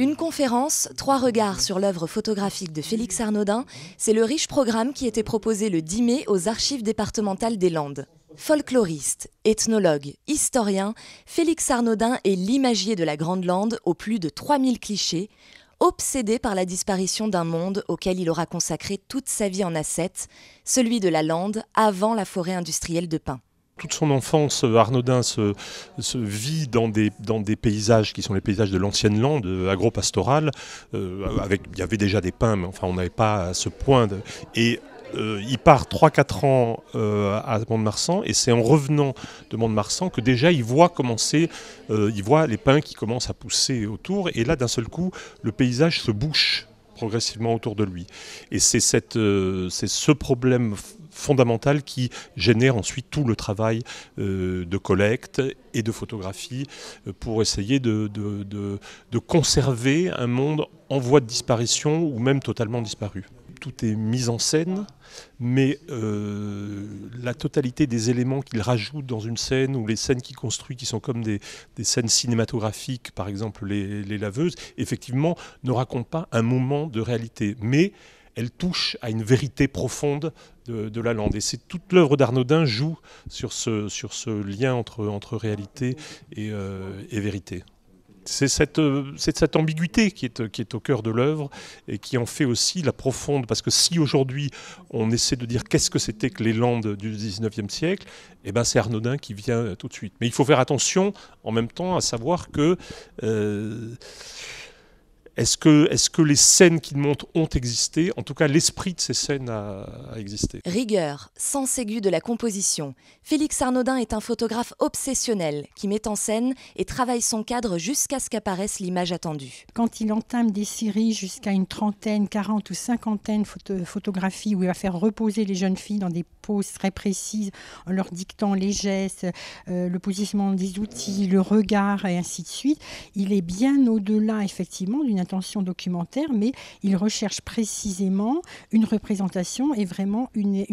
Une conférence, trois regards sur l'œuvre photographique de Félix Arnaudin, c'est le riche programme qui était proposé le 10 mai aux archives départementales des Landes. Folkloriste, ethnologue, historien, Félix Arnaudin est l'imagier de la Grande Lande aux plus de 3000 clichés, obsédé par la disparition d'un monde auquel il aura consacré toute sa vie en assiette, celui de la Lande avant la forêt industrielle de pin toute son enfance, euh, Arnaudin se, vit dans des, paysages qui sont les paysages de l'ancienne lande euh, agro-pastorale. Euh, il y avait déjà des pins, mais enfin, on n'avait pas à ce point. et il part 3-4 ans à Mont-de-Marsan et c'est en revenant de Mont-de-Marsan que déjà il voit commencer, il voit les pins qui commencent à pousser autour et là d'un seul coup le paysage se bouche progressivement autour de lui. Et c'est c'est ce problème fondamental qui génère ensuite tout le travail euh, de collecte et de photographie euh, pour essayer de, de, de, conserver un monde en voie de disparition ou même totalement disparu tout est mis en scène, mais euh, la totalité des éléments qu'il rajoute dans une scène ou les scènes qu'il construit qui sont comme des, des scènes cinématographiques, par exemple les, les, laveuses, effectivement ne racontent pas un moment de réalité, mais elle touche à une vérité profonde de, la lande. Et c'est toute l'œuvre d'Arnaudin joue sur ce, sur ce lien entre, entre réalité et, euh, vérité. C'est cette, euh, cette, ambiguïté qui est, qui est, au cœur de l'œuvre et qui en fait aussi la profonde. Parce que si aujourd'hui on essaie de dire qu'est-ce que c'était que les Landes du XIXe siècle, eh ben c'est Arnaudin qui vient tout de suite. Mais il faut faire attention en même temps à savoir que... Euh, est-ce que, que, les scènes qu'il montre ont existé En tout cas, l'esprit de ces scènes a, existé. Rigueur, sens aigu de la composition. Félix Arnaudin est un photographe obsessionnel qui met en scène et travaille son cadre jusqu'à ce qu'apparaisse l'image attendue. Quand il entame des séries jusqu'à une trentaine, quarante ou cinquantaine de photographies où il va faire reposer les jeunes filles dans des poses très précises en leur dictant les gestes, euh, le positionnement des outils, le regard et ainsi de suite, il est bien au-delà effectivement d'une intention documentaire, mais il recherche précisément une représentation et vraiment une,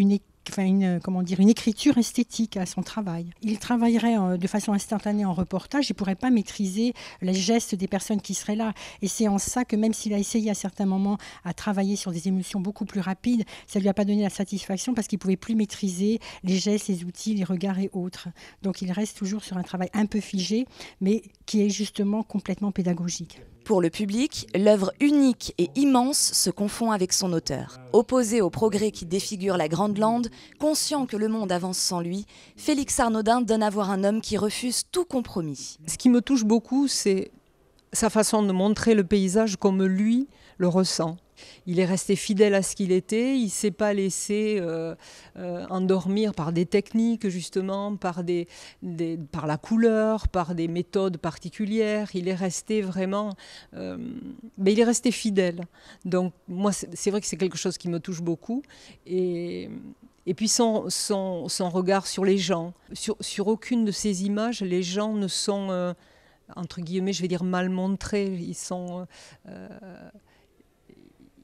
comment dire, une écriture esthétique à son travail. Il travaillerait euh, de façon instantanée en reportage, il ne pourrait pas maîtriser les gestes des personnes qui seraient là. Et c'est en ça que même s'il a essayé à certains moments à travailler sur des émotions beaucoup plus rapides, ça ne lui a pas donné la satisfaction parce qu'il ne pouvait plus maîtriser les gestes, les outils, les regards et autres. Donc il reste toujours sur un travail un peu figé, mais qui est justement complètement pédagogique. Pour le public, l'œuvre unique et immense se confond avec son auteur. Opposé au progrès qui défigure la Grande Lande, conscient que le monde avance sans lui, Félix Arnaudin donne à voir un homme qui refuse tout compromis. Ce qui me touche beaucoup, c'est sa façon de montrer le paysage comme lui le ressent il est resté fidèle à ce qu'il était, il ne s'est pas laissé euh, euh, endormir par des techniques, justement, par, des, par la couleur, par des méthodes particulières. Il est resté vraiment. Euh, mais il est resté fidèle. Donc, moi, c'est vrai que c'est quelque chose qui me touche beaucoup. Et. puis son, regard sur les gens. Sur, aucune de ces images, les gens ne sont, entre guillemets, je vais dire, mal montrés. Ils sont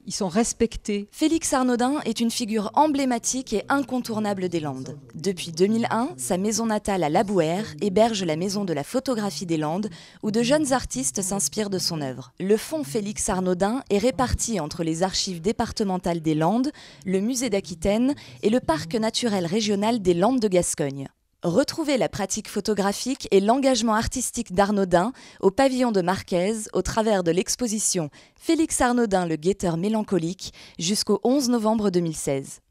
ils sont respectés. Félix Arnaudin est une figure emblématique et incontournable des Landes. Depuis 2001, sa maison natale à Labouère héberge la maison de la photographie des Landes, où de jeunes artistes s'inspirent de son œuvre. Le fonds Félix Arnaudin est réparti entre les archives départementales des Landes, le musée d'Aquitaine et le parc naturel régional des Landes de Gascogne. Retrouvez la pratique photographique et l'engagement artistique d'Arnaudin au pavillon de Marquez au travers de l'exposition Félix Arnaudin, le guetteur mélancolique jusqu'au 11 novembre 2016.